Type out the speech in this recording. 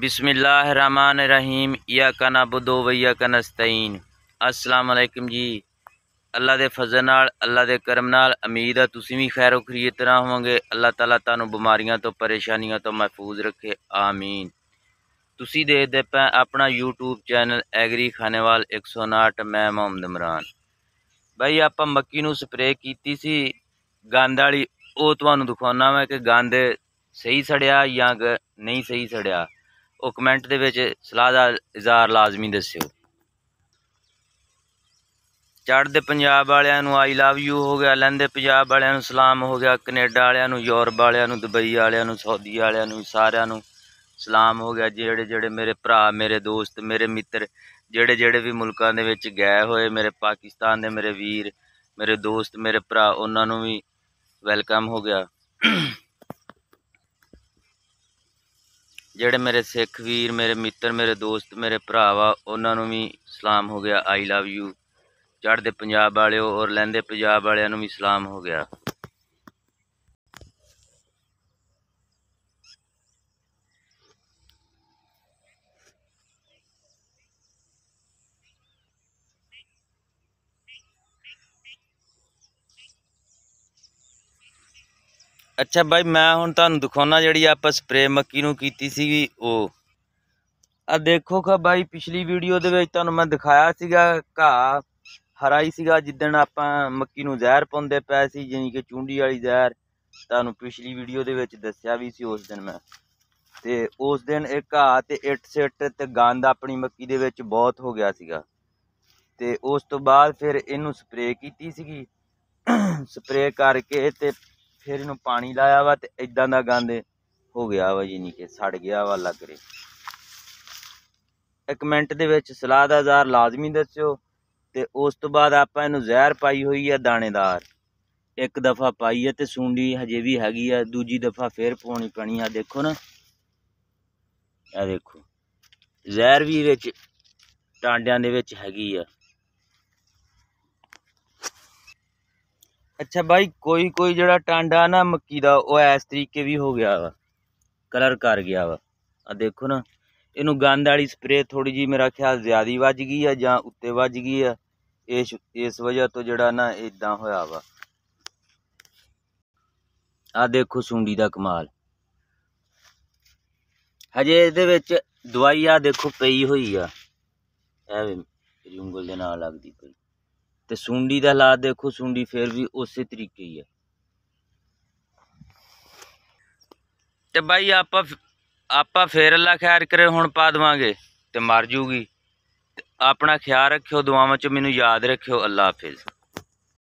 बिसमीम या कना बुदो वैया कनस्तईन असलकम जी ਅੱਲਾ ਦੇ ਫਜ਼ਲ ਨਾਲ ਅੱਲਾ ਦੇ ਕਰਮ ਨਾਲ ਉਮੀਦ ਆ ਤੁਸੀਂ ਵੀ ਖੈਰੋ ਖਰੀਏ ਤਰ੍ਹਾਂ ਹੋਵੋਗੇ ਅੱਲਾ ਤਾਲਾ ਤੁਹਾਨੂੰ ਬਿਮਾਰੀਆਂ ਤੋਂ ਪਰੇਸ਼ਾਨੀਆਂ ਤੋਂ ਮਹਿਫੂਜ਼ ਰੱਖੇ ਆਮੀਨ ਤੁਸੀਂ ਦੇਖਦੇ ਪਏ ਆਪਣਾ YouTube ਚੈਨਲ ਐਗਰੀ ਖਾਨੇਵਾਲ 159 ਮੈਂ ਮੁਹੰਮਦ ਇਮਰਾਨ ਭਾਈ ਆਪਾਂ ਮੱਕੀ ਨੂੰ ਸਪਰੇਅ ਕੀਤੀ ਸੀ ਗੰਦ ਵਾਲੀ ਉਹ ਤੁਹਾਨੂੰ ਦਿਖਾਉਣਾ ਮੈਂ ਕਿ ਗੰਦ ਸਹੀ ਸੜਿਆ ਜਾਂ ਨਹੀਂ ਸਹੀ ਸੜਿਆ ਉਹ ਕਮੈਂਟ ਦੇ ਵਿੱਚ ਸਲਾਹ ਦਾ ਇਜ਼ਹਾਰ ਲਾਜ਼ਮੀ ਦੱਸਿਓ ਚੜ੍ਹਦੇ ਪੰਜਾਬ ਵਾਲਿਆਂ ਨੂੰ ਆਈ ਲਵ ਯੂ ਹੋ ਗਿਆ ਲੈਂਦੇ ਪੰਜਾਬ ਵਾਲਿਆਂ ਨੂੰ ਸਲਾਮ ਹੋ ਗਿਆ ਕੈਨੇਡਾ ਵਾਲਿਆਂ ਨੂੰ ਯੂਰਪ ਵਾਲਿਆਂ ਨੂੰ ਦੁਬਈ ਵਾਲਿਆਂ ਨੂੰ ਸਾਊਦੀ ਵਾਲਿਆਂ ਨੂੰ ਸਾਰਿਆਂ ਨੂੰ ਸਲਾਮ ਹੋ ਗਿਆ ਜਿਹੜੇ ਜਿਹੜੇ ਮੇਰੇ ਭਰਾ ਮੇਰੇ ਦੋਸਤ ਮੇਰੇ ਮਿੱਤਰ ਜਿਹੜੇ ਜਿਹੜੇ ਵੀ ਮੁਲਕਾਂ ਦੇ ਵਿੱਚ ਗਏ ਹੋਏ ਮੇਰੇ ਪਾਕਿਸਤਾਨ ਦੇ ਮੇਰੇ ਵੀਰ ਮੇਰੇ ਦੋਸਤ ਮੇਰੇ ਭਰਾ ਉਹਨਾਂ ਨੂੰ ਵੀ ਵੈਲਕਮ ਹੋ ਗਿਆ ਜਿਹੜੇ ਮੇਰੇ ਸਿੱਖ ਵੀਰ ਮੇਰੇ ਮਿੱਤਰ ਮੇਰੇ ਦੋਸਤ ਮੇਰੇ ਭਰਾ ਵਾ ਉਹਨਾਂ ਨੂੰ ਵੀ ਸਲਾਮ ਹੋ ਗਿਆ ਆਈ ਲਵ ਯੂ ਚੜ੍ਹਦੇ ਪੰਜਾਬ ਵਾਲਿਓ ਔਰ ਲੈਂਦੇ ਪੰਜਾਬ ਵਾਲਿਆਂ ਨੂੰ ਵੀ ਸਲਾਮ ਹੋ ਗਿਆ ਅੱਛਾ ਭਾਈ ਮੈਂ ਹੁਣ ਤੁਹਾਨੂੰ ਦਿਖਾਉਣਾ ਜਿਹੜੀ ਆਪਾਂ ਸਪਰੇ ਮੱਕੀ ਨੂੰ ਕੀਤੀ ਸੀਗੀ ਉਹ ਆ ਦੇਖੋ ਖਾ ਭਾਈ ਪਿਛਲੀ ਵੀਡੀਓ ਦੇ ਵਿੱਚ ਤੁਹਾਨੂੰ ਮੈਂ ਦਿਖਾਇਆ ਸੀਗਾ ਘਾਹ ਹਰਾਈ ਸੀਗਾ ਜਿੱਦਣ ਆਪਾਂ ਮੱਕੀ ਨੂੰ ਜ਼ਹਿਰ ਪਾਉਂਦੇ ਪਏ ਸੀ ਜਾਨੀ ਕਿ ਚੁੰਡੀ ਵਾਲੀ ਜ਼ਹਿਰ ਤੁਹਾਨੂੰ ਪਿਛਲੀ ਵੀਡੀਓ ਦੇ ਵਿੱਚ ਦੱਸਿਆ ਵੀ ਸੀ ਉਸ ਦਿਨ ਮੈਂ ਤੇ ਉਸ ਦਿਨ ਇਹ ਘਾਹ ਤੇ ਇੱਟ ਸਿੱਟ ਤੇ ਗੰਦ ਆਪਣੀ ਮੱਕੀ ਦੇ ਵਿੱਚ ਬਹੁਤ ਹੋ ਗਿਆ ਸੀਗਾ ਤੇ ਉਸ ਤੋਂ ਬਾਅਦ ਫਿਰ ਇਹਨੂੰ ਸਪਰੇ ਕੀਤੀ ਸੀਗੀ ਸਪਰੇ ਕਰਕੇ ਤੇ ਫਿਰ ਇਹਨੂੰ ਪਾਣੀ ਲਾਇਆ ਵਾ ਤੇ ਇਦਾਂ ਦਾ ਗੰਦ ਹੋ ਗਿਆ ਵਾ ਜੀ ਨਹੀਂ ਕਿ ਸੜ ਗਿਆ ਵਾ ਲੱਗ ਰੇ ਇੱਕ ਮਿੰਟ ਦੇ ਵਿੱਚ ਸਲਾਹ ਦਾ ਜ਼ਾਰ ਲਾਜ਼ਮੀ ਦੱਸਿਓ ਤੇ ਉਸ ਤੋਂ ਬਾਅਦ ਆਪਾਂ ਇਹਨੂੰ ਜ਼ਹਿਰ ਪਾਈ ਹੋਈ ਆ ਦਾਣੇਦਾਰ ਇੱਕ ਦਫਾ ਪਾਈ ਹੈ ਤੇ ਸੁੰਡੀ ਹਜੇ ਵੀ ਹੈਗੀ ਆ ਦੂਜੀ ਦਫਾ ਫੇਰ ਪਾਉਣੀ ਪਣੀ ਆ ਦੇਖੋ ਨਾ ਇਹ ਦੇਖੋ ਜ਼ਹਿਰ ਵੀ ਵਿੱਚ ਟਾਂਡਿਆਂ ਦੇ ਵਿੱਚ ਹੈਗੀ ਆ अच्छा भाई कोई कोई ਜਿਹੜਾ ਟਾਂਡਾ ਨਾ ਮੱਕੀ ਦਾ ਉਹ ਇਸ ਤਰੀਕੇ ਵੀ ਹੋ ਗਿਆ ਵਾ ਕਲਰ ਕਰ ਗਿਆ ਵਾ ਆ ਦੇਖੋ ਨਾ ਇਹਨੂੰ ਗੰਦ ਵਾਲੀ ਸਪਰੇ ਥੋੜੀ ਜੀ ਮੇਰਾ ਖਿਆਲ ਜ਼ਿਆਦੀ ਵੱਜ ਗਈ ਆ ਜਾਂ ਉੱਤੇ ਵੱਜ ਗਈ ਆ ਇਸ ਇਸ ਵਜ੍ਹਾ ਤੋਂ ਜਿਹੜਾ ਨਾ ਇਦਾਂ ਹੋਇਆ ਵਾ ਆ ਦੇਖੋ ਸੁੰਡੀ ਦਾ ਕਮਾਲ ਹਜੇ ਇਹਦੇ ਵਿੱਚ ਦਵਾਈ ਆ ਦੇਖੋ ਪਈ ਹੋਈ ਆ ਐਵੇਂ ਮੇਰੀ ਉਂਗਲ ਦੇ ਨਾਲ ਲੱਗਦੀ ਪਈ ਤੇ ਸੁੰਡੀ ਦਾ ਹਾਲਾਤ ਦੇਖੋ ਸੁੰਡੀ ਫੇਰ ਵੀ ਉਸੇ ਤਰੀਕੇ ਹੀ ਹੈ ਤੇ ਬਾਈ ਆਪਾਂ ਆਪਾਂ ਫੇਰ ਅੱਲਾ ਖੈਰ ਕਰੇ ਹੁਣ ਪਾ ਦਵਾਂਗੇ ਤੇ ਮਰ ਜੂਗੀ ਆਪਣਾ ਖਿਆਲ ਰੱਖਿਓ ਦੁਆਵਾਂ 'ਚ ਮੈਨੂੰ ਯਾਦ ਰੱਖਿਓ ਅੱਲਾ ਹਾਫਿਜ਼